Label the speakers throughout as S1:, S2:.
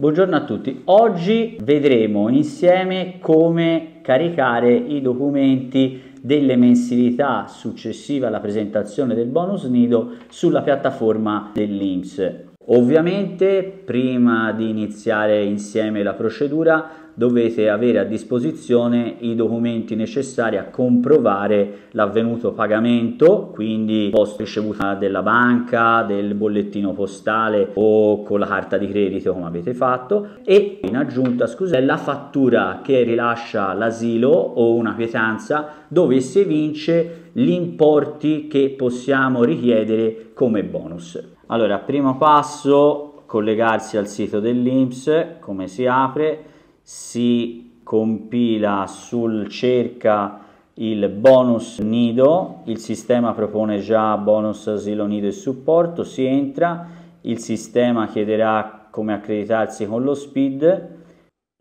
S1: Buongiorno a tutti, oggi vedremo insieme come caricare i documenti delle mensilità successive alla presentazione del bonus nido sulla piattaforma dell'Inps. Ovviamente prima di iniziare insieme la procedura dovete avere a disposizione i documenti necessari a comprovare l'avvenuto pagamento, quindi post ricevuta della banca, del bollettino postale o con la carta di credito come avete fatto e in aggiunta scusate, la fattura che rilascia l'asilo o una pietanza dove si evince gli importi che possiamo richiedere come bonus. Allora, primo passo, collegarsi al sito dell'Inps, come si apre, si compila sul cerca il bonus nido, il sistema propone già bonus asilo nido e supporto, si entra, il sistema chiederà come accreditarsi con lo SPID,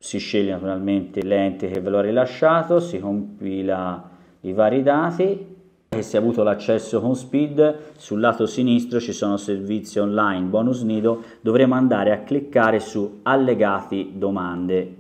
S1: si sceglie naturalmente l'ente che ve l'ha rilasciato, si compila i vari dati, che si è avuto l'accesso con Speed, sul lato sinistro ci sono servizi online, bonus nido, dovremo andare a cliccare su allegati domande.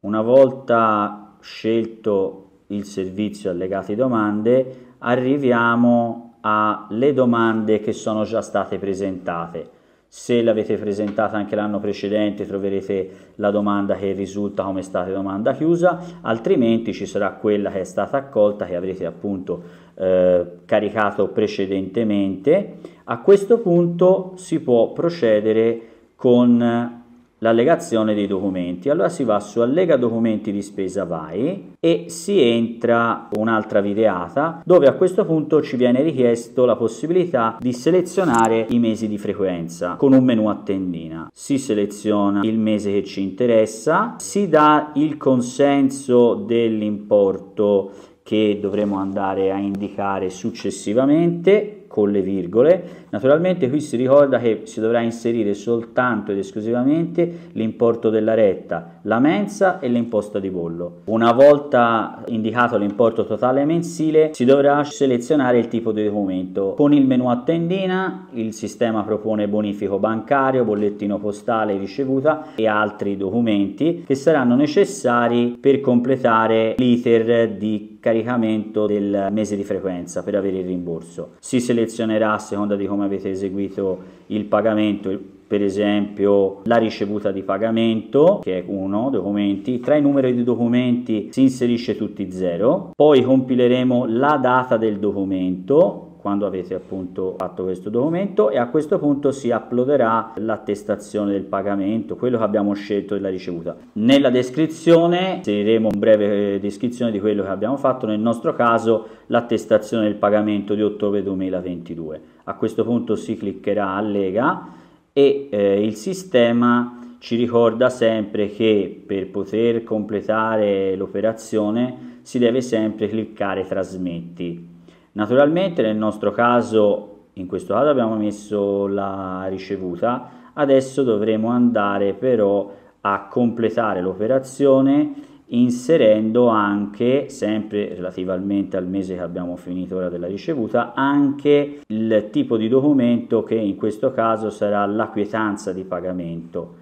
S1: Una volta scelto il servizio allegati domande, arriviamo alle domande che sono già state presentate. Se l'avete presentata anche l'anno precedente troverete la domanda che risulta come stata domanda chiusa, altrimenti ci sarà quella che è stata accolta che avrete appunto eh, caricato precedentemente. A questo punto si può procedere con l'allegazione dei documenti. Allora si va su Allega documenti di spesa VAI e si entra un'altra videata dove a questo punto ci viene richiesto la possibilità di selezionare i mesi di frequenza con un menu a tendina. Si seleziona il mese che ci interessa, si dà il consenso dell'importo che dovremo andare a indicare successivamente con le virgole. Naturalmente qui si ricorda che si dovrà inserire soltanto ed esclusivamente l'importo della retta, la mensa e l'imposta di bollo. Una volta indicato l'importo totale mensile si dovrà selezionare il tipo di documento. Con il menu a tendina il sistema propone bonifico bancario, bollettino postale, ricevuta e altri documenti che saranno necessari per completare l'iter di caricamento del mese di frequenza per avere il rimborso. Si selezionerà a seconda di come avete eseguito il pagamento per esempio la ricevuta di pagamento che è uno documenti tra i numeri di documenti si inserisce tutti 0 poi compileremo la data del documento quando avete appunto fatto questo documento e a questo punto si uploaderà l'attestazione del pagamento, quello che abbiamo scelto della ricevuta. Nella descrizione inseriremo un breve eh, descrizione di quello che abbiamo fatto, nel nostro caso l'attestazione del pagamento di ottobre 2022. A questo punto si cliccherà allega e eh, il sistema ci ricorda sempre che per poter completare l'operazione si deve sempre cliccare trasmetti Naturalmente nel nostro caso in questo caso abbiamo messo la ricevuta, adesso dovremo andare però a completare l'operazione inserendo anche, sempre relativamente al mese che abbiamo finito ora della ricevuta, anche il tipo di documento che in questo caso sarà la quietanza di pagamento.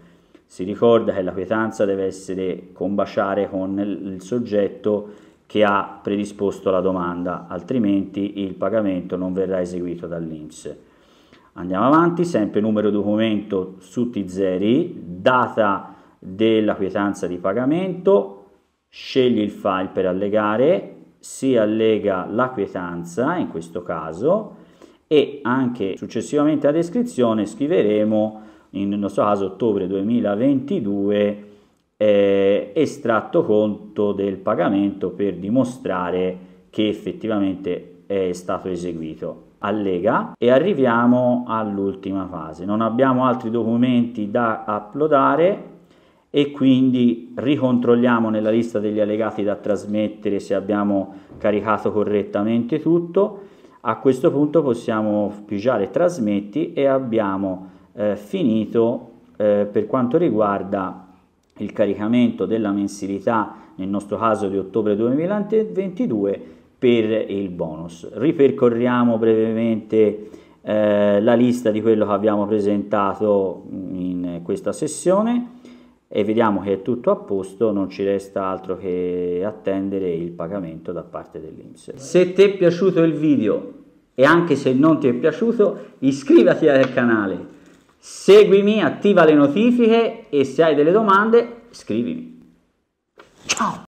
S1: Si ricorda che la quietanza deve essere combaciare con il soggetto che ha predisposto la domanda, altrimenti il pagamento non verrà eseguito dall'Inps. Andiamo avanti, sempre numero documento su T0, data della quietanza di pagamento, scegli il file per allegare, si allega la quietanza in questo caso e anche successivamente a descrizione scriveremo in nostro caso ottobre 2022 eh, estratto conto del pagamento per dimostrare che effettivamente è stato eseguito. Allega e arriviamo all'ultima fase. Non abbiamo altri documenti da uploadare e quindi ricontrolliamo nella lista degli allegati da trasmettere se abbiamo caricato correttamente tutto. A questo punto possiamo pigiare trasmetti e abbiamo eh, finito eh, per quanto riguarda il caricamento della mensilità, nel nostro caso di ottobre 2022, per il bonus. Ripercorriamo brevemente eh, la lista di quello che abbiamo presentato in questa sessione e vediamo che è tutto a posto, non ci resta altro che attendere il pagamento da parte dell'Inps. Se ti è piaciuto il video e anche se non ti è piaciuto iscriviti al canale Seguimi, attiva le notifiche e se hai delle domande scrivimi. Ciao!